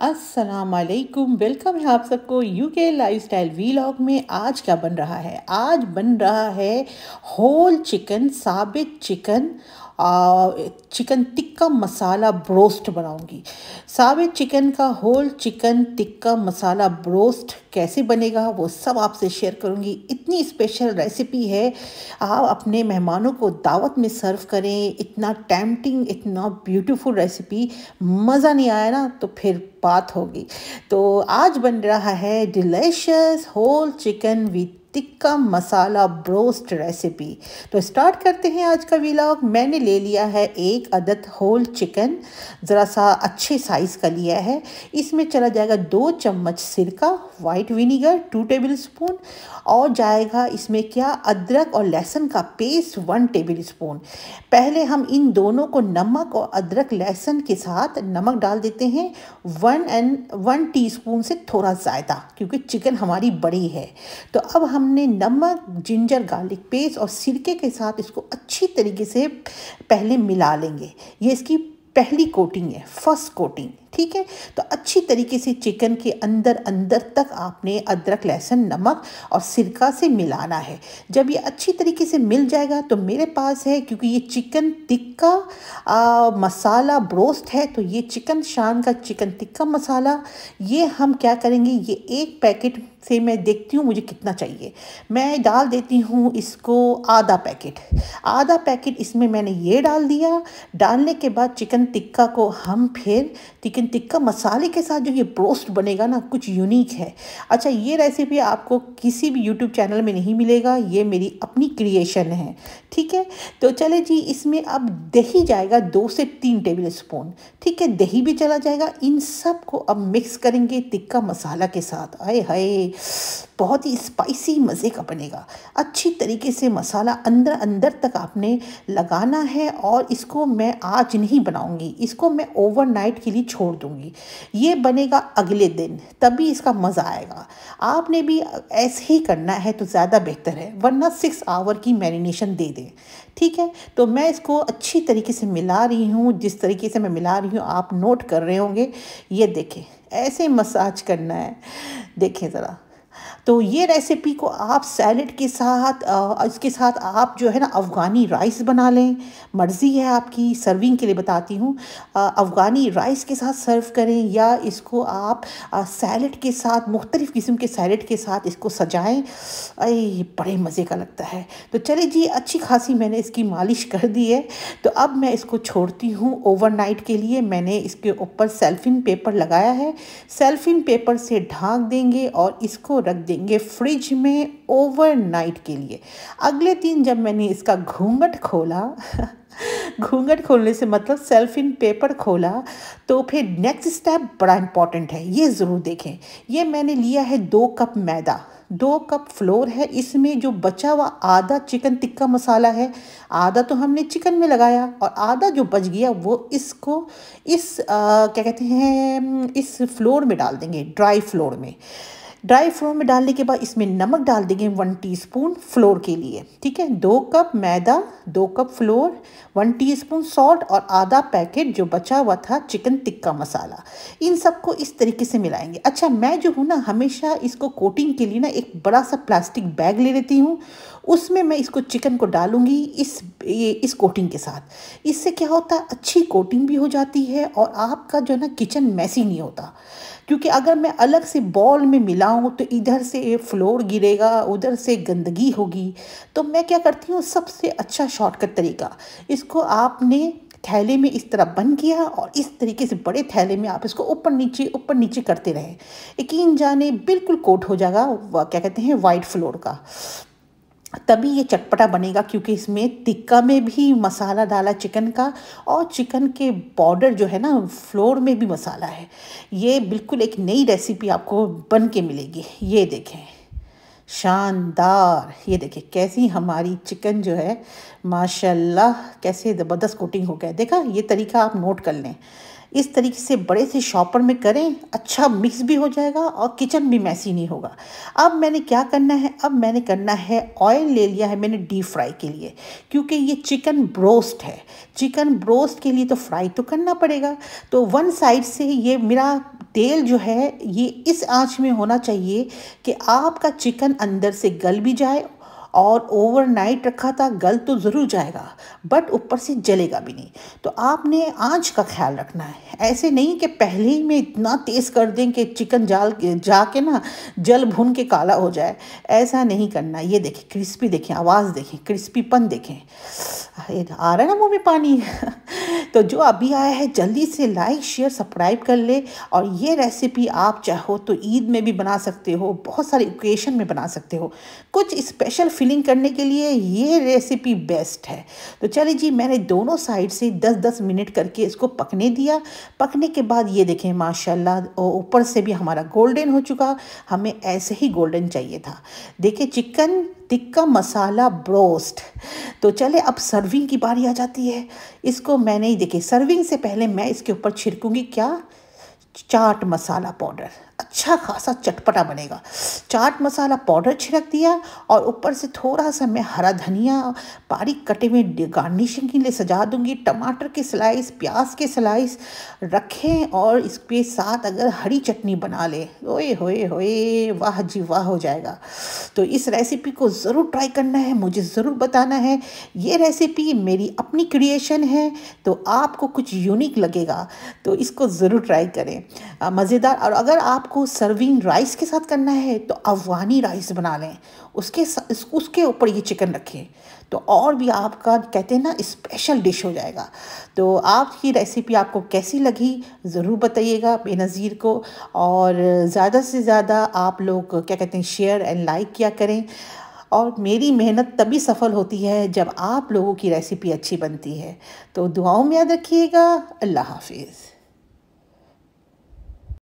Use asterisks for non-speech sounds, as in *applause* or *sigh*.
असलकुम वेलकम है आप सबको यू के लाइफ स्टाइल लॉग में आज क्या बन रहा है आज बन रहा है होल चिकन साबित chicken chicken tikka masala broast बनाऊंगी साबित चिकन का whole chicken tikka masala broast कैसे बनेगा वो सब आपसे शेयर करूंगी इतनी स्पेशल रेसिपी है आप अपने मेहमानों को दावत में सर्व करें इतना टैमटिंग इतना ब्यूटीफुल रेसिपी मज़ा नहीं आया ना तो फिर बात होगी तो आज बन रहा है delicious whole chicken with tikka masala broast recipe तो स्टार्ट करते हैं आज का व्लॉग मैंने ले लिया है एक अदद होल चिकन ज़रा सा अच्छे साइज़ का लिया है इसमें चला जाएगा दो चम्मच सिरका white vinegar two tablespoon और जाएगा इसमें क्या अदरक और लहसुन का पेस्ट वन टेबल स्पून पहले हम इन दोनों को नमक और अदरक लहसुन के साथ नमक डाल देते हैं वन एंड वन टी से थोड़ा ज़्यादा क्योंकि चिकन हमारी बड़ी है तो अब हम हमने नमक जिंजर गार्लिक पेस्ट और सिरके के साथ इसको अच्छी तरीके से पहले मिला लेंगे ये इसकी पहली कोटिंग है फर्स्ट कोटिंग ठीक है तो अच्छी तरीके से चिकन के अंदर अंदर तक आपने अदरक लहसुन नमक और सिरका से मिलाना है जब ये अच्छी तरीके से मिल जाएगा तो मेरे पास है क्योंकि ये चिकन टिक्का मसाला ब्रोस्ट है तो ये चिकन शान का चिकन टिक्का मसाला ये हम क्या करेंगे ये एक पैकेट से मैं देखती हूँ मुझे कितना चाहिए मैं डाल देती हूँ इसको आधा पैकेट आधा पैकेट इसमें मैंने ये डाल दिया डालने के बाद चिकन टिक्का को हम फिर चिकन लेकिन टिक्का मसाले के साथ जो ये ब्रोस्ट बनेगा ना कुछ यूनिक है अच्छा ये रेसिपी आपको किसी भी यूट्यूब चैनल में नहीं मिलेगा ये मेरी अपनी क्रिएशन है ठीक है तो चले जी इसमें अब दही जाएगा दो से तीन टेबल स्पून ठीक है दही भी चला जाएगा इन सब को अब मिक्स करेंगे टिक्का मसाला के साथ आए हाय बहुत ही स्पाइसी मज़े का बनेगा अच्छी तरीके से मसाला अंदर अंदर तक आपने लगाना है और इसको मैं आज नहीं बनाऊंगी इसको मैं ओवरनाइट के लिए छोड़ छोड़ दूंगी ये बनेगा अगले दिन तभी इसका मज़ा आएगा आपने भी ऐसे ही करना है तो ज़्यादा बेहतर है वरना सिक्स आवर की मैरिनेशन दे दें ठीक है तो मैं इसको अच्छी तरीके से मिला रही हूँ जिस तरीके से मैं मिला रही हूँ आप नोट कर रहे होंगे ये देखें ऐसे मसाज करना है देखें ज़रा तो ये रेसिपी को आप सैलड के साथ आ, इसके साथ आप जो है ना अफ़गानी राइस बना लें मर्ज़ी है आपकी सर्विंग के लिए बताती हूँ अफ़गानी राइस के साथ सर्व करें या इसको आप सैलड के साथ मुख्तलिफ़ किस्म के सैलड के साथ इसको सजाएं अरे बड़े मज़े का लगता है तो चले जी अच्छी खासी मैंने इसकी मालिश कर दी है तो अब मैं इसको छोड़ती हूँ ओवरनाइट के लिए मैंने इसके ऊपर सेल्फिन पेपर लगाया है सेल्फिन पेपर से ढाँक देंगे और इसको रख देंगे फ्रिज में ओवरनाइट के लिए अगले दिन जब मैंने इसका घूंघट खोला *laughs* घूंघट खोलने से मतलब सेल्फ इन पेपर खोला तो फिर नेक्स्ट स्टेप बड़ा इंपॉर्टेंट है ये ज़रूर देखें ये मैंने लिया है दो कप मैदा दो कप फ्लोर है इसमें जो बचा हुआ आधा चिकन टिक्का मसाला है आधा तो हमने चिकन में लगाया और आधा जो बच गया वो इसको इस आ, क्या कहते हैं इस फ्लोर में डाल देंगे ड्राई फ्लोर में ड्राई फ्लोर में डालने के बाद इसमें नमक डाल देंगे वन टीस्पून फ्लोर के लिए ठीक है दो कप मैदा दो cup flour one teaspoon salt और आधा पैकेट जो बचा हुआ था चिकन टिक्का मसाला इन सबको इस तरीके से मिलाएंगे अच्छा मैं जो हूँ ना हमेशा इसको कोटिंग के लिए ना एक बड़ा सा प्लास्टिक बैग ले लेती हूँ उसमें मैं इसको चिकन को डालूंगी इस ये इस कोटिंग के साथ इससे क्या होता है अच्छी कोटिंग भी हो जाती है और आपका जो है ना किचन मैसी नहीं होता क्योंकि अगर मैं अलग से बॉल में मिला बनाऊँ तो इधर से फ्लोर गिरेगा उधर से गंदगी होगी तो मैं क्या करती हूँ सबसे अच्छा शॉर्टकट तरीका इसको आपने थैले में इस तरह बंद किया और इस तरीके से बड़े थैले में आप इसको ऊपर नीचे ऊपर नीचे करते रहें यकीन जाने बिल्कुल कोट हो जाएगा क्या कहते हैं वाइट फ्लोर का तभी ये चटपटा बनेगा क्योंकि इसमें टिक्का में भी मसाला डाला चिकन का और चिकन के बॉर्डर जो है ना फ्लोर में भी मसाला है ये बिल्कुल एक नई रेसिपी आपको बन के मिलेगी ये देखें शानदार ये देखें कैसी हमारी चिकन जो है माशाल्लाह कैसे ज़बरदस्त कोटिंग हो गया देखा ये तरीका आप नोट कर लें इस तरीके से बड़े से शॉपर में करें अच्छा मिक्स भी हो जाएगा और किचन भी मैसी नहीं होगा अब मैंने क्या करना है अब मैंने करना है ऑयल ले लिया है मैंने डीप फ्राई के लिए क्योंकि ये चिकन ब्रोस्ट है चिकन ब्रोस्ट के लिए तो फ्राई तो करना पड़ेगा तो वन साइड से ये मेरा तेल जो है ये इस आँच में होना चाहिए कि आपका चिकन अंदर से गल भी जाए और ओवरनाइट रखा था गल तो ज़रूर जाएगा बट ऊपर से जलेगा भी नहीं तो आपने आँच का ख्याल रखना है ऐसे नहीं कि पहले ही में इतना तेज़ कर दें कि चिकन जाल जा के ना जल भून के काला हो जाए ऐसा नहीं करना ये देखें क्रिस्पी देखें आवाज़ देखें क्रिस्पीपन देखें आ रहा है ना मुँह में पानी *laughs* तो जो अभी आया है जल्दी से लाइक शेयर सब्सक्राइब कर ले और ये रेसिपी आप चाहो तो ईद में भी बना सकते हो बहुत सारे ओकेशन में बना सकते हो कुछ स्पेशल फिलिंग करने के लिए ये रेसिपी बेस्ट है तो चलिए जी मैंने दोनों साइड से 10-10 मिनट करके इसको पकने दिया पकने के बाद ये देखें माशाल्लाह ऊपर से भी हमारा गोल्डन हो चुका हमें ऐसे ही गोल्डन चाहिए था देखिए चिकन टिक्का मसाला ब्रोस्ट तो चले अब सर्विंग की बारी आ जाती है इसको मैंने ही देखे सर्विंग से पहले मैं इसके ऊपर छिड़कूँगी क्या चाट मसाला पाउडर अच्छा खासा चटपटा बनेगा चाट मसाला पाउडर छिड़क दिया और ऊपर से थोड़ा सा मैं हरा धनिया बारीक कटे हुए गार्निशिंग के लिए सजा दूंगी टमाटर के स्लाइस प्याज के स्लाइस रखें और इसके साथ अगर हरी चटनी बना लें ओए होए होए वाह जी वाह हो जाएगा तो इस रेसिपी को ज़रूर ट्राई करना है मुझे ज़रूर बताना है ये रेसिपी मेरी अपनी क्रिएशन है तो आपको कुछ यूनिक लगेगा तो इसको ज़रूर ट्राई करें मज़ेदार और अगर आपको सर्विंग राइस के साथ करना है तो अफगानी राइस बना लें उसके उसके ऊपर ये चिकन रखें तो और भी आपका कहते हैं ना स्पेशल डिश हो जाएगा तो आपकी रेसिपी आपको कैसी लगी ज़रूर बताइएगा बेनज़ीर को और ज़्यादा से ज़्यादा आप लोग क्या कहते हैं शेयर एंड लाइक किया करें और मेरी मेहनत तभी सफल होती है जब आप लोगों की रेसिपी अच्छी बनती है तो दुआओं में याद रखिएगा अल्लाह हाफिज़